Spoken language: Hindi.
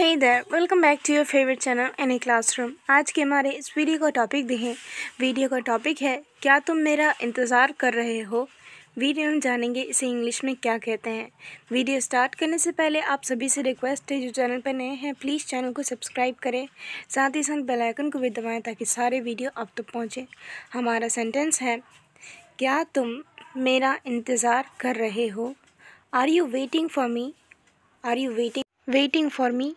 है इधर welcome back to your favourite channel any classroom आज के हमारे इस वीडियो का टॉपिक देखें वीडियो का टॉपिक है क्या तुम मेरा इंतज़ार कर रहे हो वीडियो हम जानेंगे इसे इंग्लिश में क्या कहते हैं वीडियो स्टार्ट करने से पहले आप सभी से रिक्वेस्ट है जो चैनल पर नए हैं प्लीज़ चैनल को सब्सक्राइब करें साथ ही साथ बेलाइकन को भी दबाएँ ताकि सारे वीडियो आप तक तो पहुँचें हमारा सेंटेंस है क्या तुम मेरा इंतज़ार कर रहे हो are you waiting for me are you waiting waiting for me